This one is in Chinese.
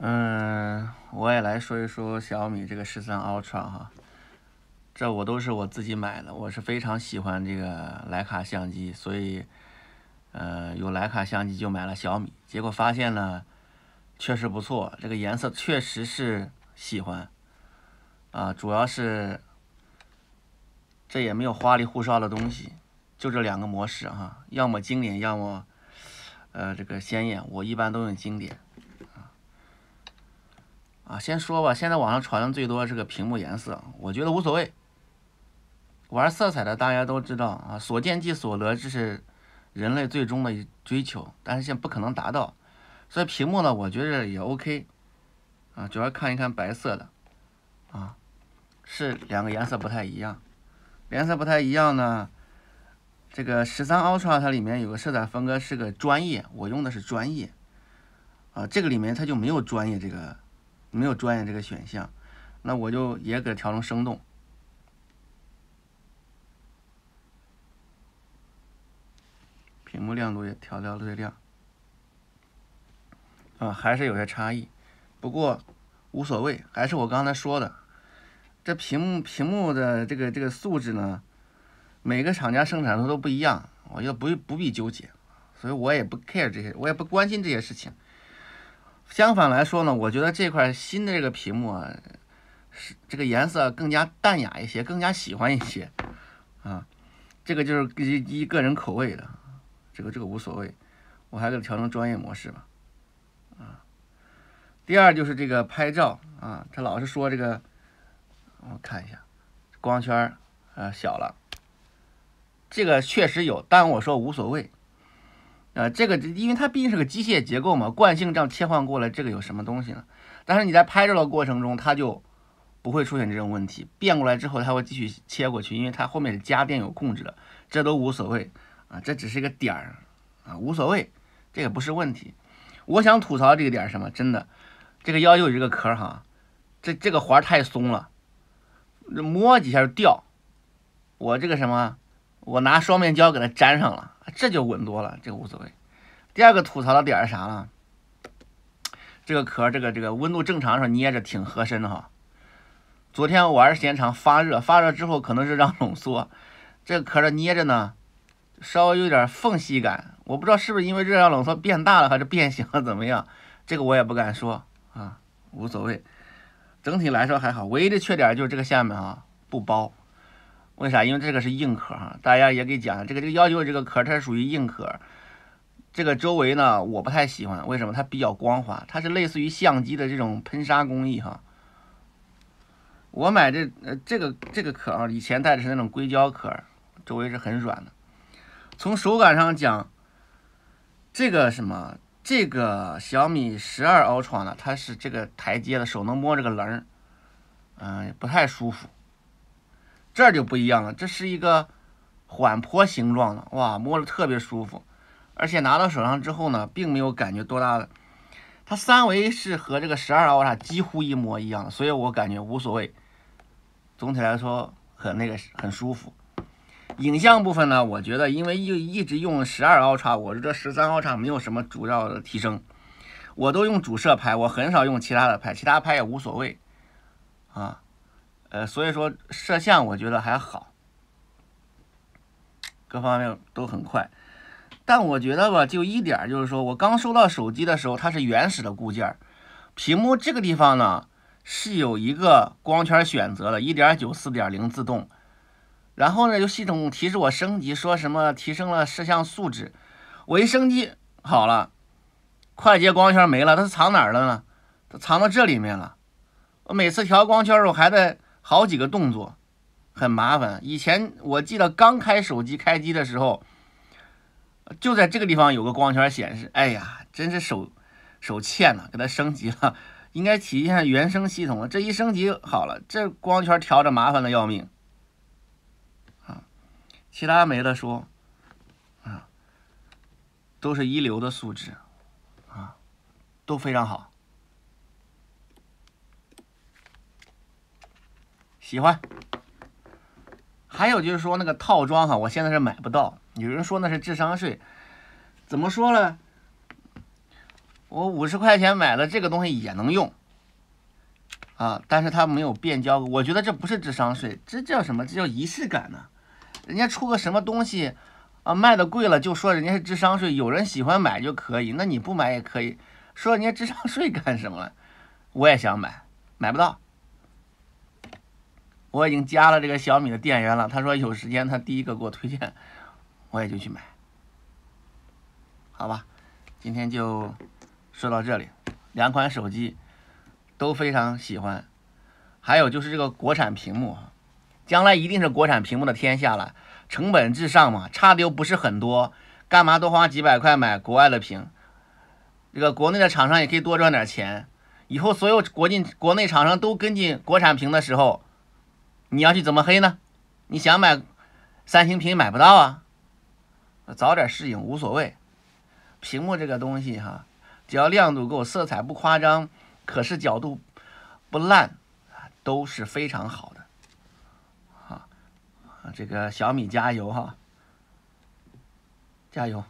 嗯，我也来说一说小米这个十三 Ultra 哈，这我都是我自己买的，我是非常喜欢这个徕卡相机，所以，呃，有徕卡相机就买了小米，结果发现呢，确实不错，这个颜色确实是喜欢，啊，主要是，这也没有花里胡哨的东西，就这两个模式哈，要么经典，要么，呃，这个鲜艳，我一般都用经典。啊，先说吧。现在网上传的最多是个屏幕颜色，我觉得无所谓。玩色彩的大家都知道啊，所见即所得，这是人类最终的追求，但是现在不可能达到。所以屏幕呢，我觉着也 OK。啊，主要看一看白色的，啊，是两个颜色不太一样。颜色不太一样呢，这个十三 Ultra 它里面有个色彩分割是个专业，我用的是专业。啊，这个里面它就没有专业这个。没有专业这个选项，那我就也给它调成生动，屏幕亮度也调到了最亮，啊，还是有些差异，不过无所谓，还是我刚才说的，这屏幕屏幕的这个这个素质呢，每个厂家生产的都不一样，我就不不必纠结，所以我也不 care 这些，我也不关心这些事情。相反来说呢，我觉得这块新的这个屏幕啊，是这个颜色更加淡雅一些，更加喜欢一些，啊，这个就是依依个人口味的，这个这个无所谓，我还给它调成专业模式吧，啊，第二就是这个拍照啊，它老是说这个，我看一下，光圈呃小了，这个确实有，但我说无所谓。呃，这个因为它毕竟是个机械结构嘛，惯性这样切换过来，这个有什么东西呢？但是你在拍照的过程中，它就不会出现这种问题。变过来之后，它会继续切过去，因为它后面的加电有控制，的，这都无所谓啊，这只是一个点儿啊，无所谓，这个不是问题。我想吐槽这个点儿什么，真的，这个腰就是一个壳哈，这这个环太松了，摸几下就掉。我这个什么，我拿双面胶给它粘上了。这就稳多了，这个无所谓。第二个吐槽的点是啥呢？这个壳，这个这个温度正常的时候捏着挺合身的哈。昨天玩时间长发热，发热之后可能是让冷缩，这个壳的捏着呢稍微有点缝隙感，我不知道是不是因为热让冷缩变大了还是变形了怎么样，这个我也不敢说啊，无所谓。整体来说还好，唯一的缺点就是这个下面啊不包。为啥？因为这个是硬壳哈，大家也给讲，这个这个要九这个壳，它是属于硬壳。这个周围呢，我不太喜欢，为什么？它比较光滑，它是类似于相机的这种喷砂工艺哈。我买这呃这个这个壳啊，以前戴的是那种硅胶壳，周围是很软的。从手感上讲，这个什么这个小米十二 Ultra 呢，它是这个台阶的，手能摸这个棱儿，嗯，不太舒服。这就不一样了，这是一个缓坡形状的，哇，摸着特别舒服，而且拿到手上之后呢，并没有感觉多大的，它三维是和这个十二 Ultra 几乎一模一样的，所以我感觉无所谓。总体来说很那个很舒服。影像部分呢，我觉得因为一一直用十二 Ultra，我这十三 Ultra 没有什么主要的提升，我都用主摄拍，我很少用其他的拍，其他拍也无所谓，啊。呃，所以说摄像我觉得还好，各方面都很快，但我觉得吧，就一点就是说我刚收到手机的时候，它是原始的固件屏幕这个地方呢是有一个光圈选择的，一点九、四点零自动，然后呢，就系统提示我升级，说什么提升了摄像素质，我一升级好了，快捷光圈没了，它藏哪儿了呢？它藏到这里面了，我每次调光圈时候还在好几个动作很麻烦。以前我记得刚开手机开机的时候，就在这个地方有个光圈显示。哎呀，真是手手欠呐！给它升级了，应该体现原生系统了。这一升级好了，这光圈调着麻烦的要命啊！其他没得说啊，都是一流的素质啊，都非常好。喜欢，还有就是说那个套装哈，我现在是买不到。有人说那是智商税，怎么说呢？我五十块钱买了这个东西也能用，啊，但是它没有变焦，我觉得这不是智商税，这叫什么？这叫仪式感呢。人家出个什么东西，啊，卖的贵了就说人家是智商税，有人喜欢买就可以，那你不买也可以，说人家智商税干什么我也想买，买不到。我已经加了这个小米的店员了。他说有时间他第一个给我推荐，我也就去买。好吧，今天就说到这里。两款手机都非常喜欢。还有就是这个国产屏幕，将来一定是国产屏幕的天下了。成本至上嘛，差的又不是很多，干嘛多花几百块买国外的屏？这个国内的厂商也可以多赚点钱。以后所有国进国内厂商都跟进国产屏的时候。你要去怎么黑呢？你想买三星屏买不到啊？早点适应无所谓，屏幕这个东西哈，只要亮度够、色彩不夸张、可视角度不烂，都是非常好的。啊，这个小米加油哈，加油。